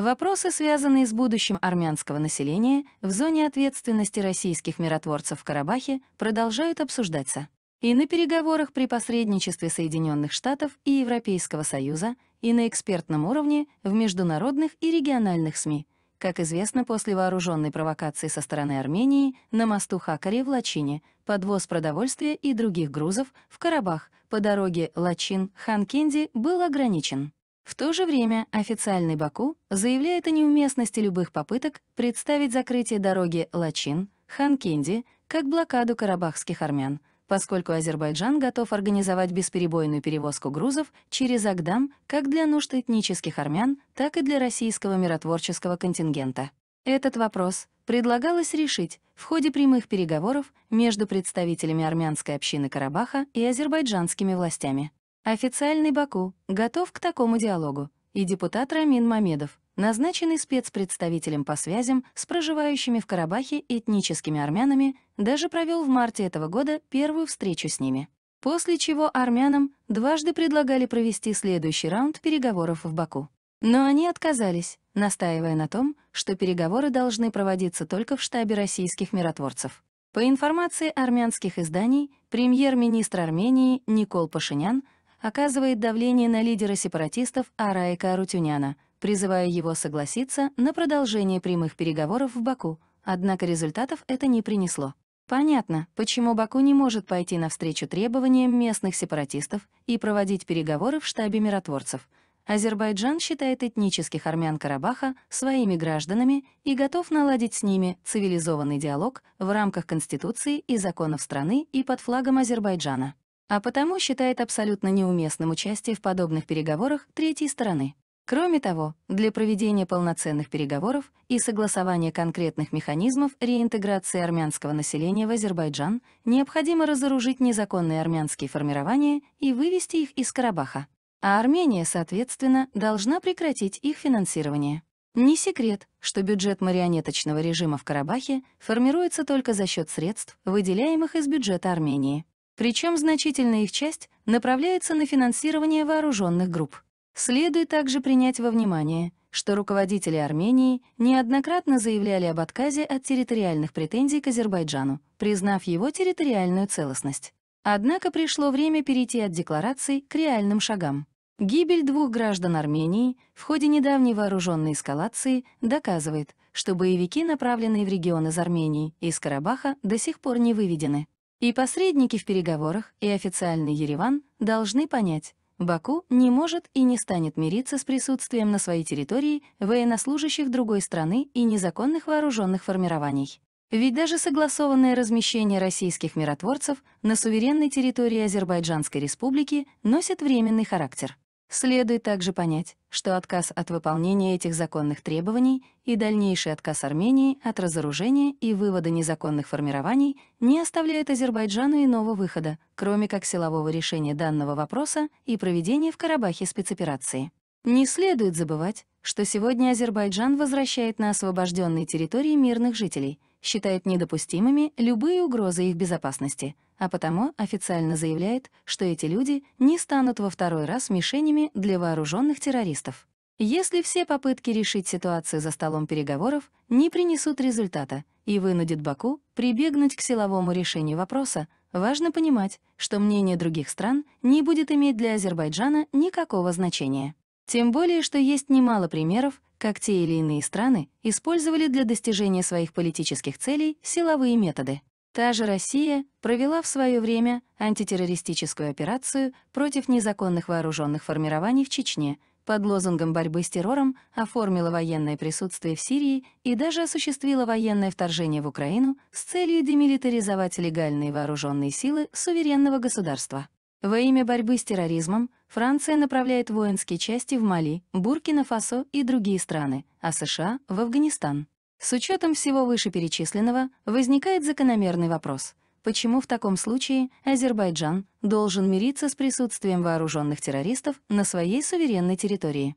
Вопросы, связанные с будущим армянского населения в зоне ответственности российских миротворцев в Карабахе, продолжают обсуждаться. И на переговорах при посредничестве Соединенных Штатов и Европейского Союза, и на экспертном уровне в международных и региональных СМИ, как известно, после вооруженной провокации со стороны Армении на мосту Хакаре в Лачине, подвоз продовольствия и других грузов в Карабах по дороге Лачин-Ханкенди был ограничен. В то же время официальный Баку заявляет о неуместности любых попыток представить закрытие дороги Лачин, Ханкенди, как блокаду карабахских армян, поскольку Азербайджан готов организовать бесперебойную перевозку грузов через Агдам как для нужд этнических армян, так и для российского миротворческого контингента. Этот вопрос предлагалось решить в ходе прямых переговоров между представителями армянской общины Карабаха и азербайджанскими властями. Официальный Баку готов к такому диалогу, и депутат Рамин Мамедов, назначенный спецпредставителем по связям с проживающими в Карабахе этническими армянами, даже провел в марте этого года первую встречу с ними. После чего армянам дважды предлагали провести следующий раунд переговоров в Баку. Но они отказались, настаивая на том, что переговоры должны проводиться только в штабе российских миротворцев. По информации армянских изданий, премьер-министр Армении Никол Пашинян оказывает давление на лидера сепаратистов Араика Арутюняна, призывая его согласиться на продолжение прямых переговоров в Баку, однако результатов это не принесло. Понятно, почему Баку не может пойти навстречу требованиям местных сепаратистов и проводить переговоры в штабе миротворцев. Азербайджан считает этнических армян Карабаха своими гражданами и готов наладить с ними цивилизованный диалог в рамках Конституции и законов страны и под флагом Азербайджана а потому считает абсолютно неуместным участие в подобных переговорах третьей стороны. Кроме того, для проведения полноценных переговоров и согласования конкретных механизмов реинтеграции армянского населения в Азербайджан необходимо разоружить незаконные армянские формирования и вывести их из Карабаха. А Армения, соответственно, должна прекратить их финансирование. Не секрет, что бюджет марионеточного режима в Карабахе формируется только за счет средств, выделяемых из бюджета Армении. Причем значительная их часть направляется на финансирование вооруженных групп. Следует также принять во внимание, что руководители Армении неоднократно заявляли об отказе от территориальных претензий к Азербайджану, признав его территориальную целостность. Однако пришло время перейти от деклараций к реальным шагам. Гибель двух граждан Армении в ходе недавней вооруженной эскалации доказывает, что боевики, направленные в регион из Армении и из Карабаха, до сих пор не выведены. И посредники в переговорах, и официальный Ереван должны понять, Баку не может и не станет мириться с присутствием на своей территории военнослужащих другой страны и незаконных вооруженных формирований. Ведь даже согласованное размещение российских миротворцев на суверенной территории Азербайджанской республики носит временный характер. Следует также понять, что отказ от выполнения этих законных требований и дальнейший отказ Армении от разоружения и вывода незаконных формирований не оставляет Азербайджану иного выхода, кроме как силового решения данного вопроса и проведения в Карабахе спецоперации. Не следует забывать, что сегодня Азербайджан возвращает на освобожденные территории мирных жителей, считает недопустимыми любые угрозы их безопасности — а потому официально заявляет, что эти люди не станут во второй раз мишенями для вооруженных террористов. Если все попытки решить ситуацию за столом переговоров не принесут результата и вынудят Баку прибегнуть к силовому решению вопроса, важно понимать, что мнение других стран не будет иметь для Азербайджана никакого значения. Тем более, что есть немало примеров, как те или иные страны использовали для достижения своих политических целей силовые методы. Та же Россия провела в свое время антитеррористическую операцию против незаконных вооруженных формирований в Чечне, под лозунгом борьбы с террором оформила военное присутствие в Сирии и даже осуществила военное вторжение в Украину с целью демилитаризовать легальные вооруженные силы суверенного государства. Во имя борьбы с терроризмом Франция направляет воинские части в Мали, Буркина-Фасо и другие страны, а США — в Афганистан. С учетом всего вышеперечисленного возникает закономерный вопрос — почему в таком случае Азербайджан должен мириться с присутствием вооруженных террористов на своей суверенной территории.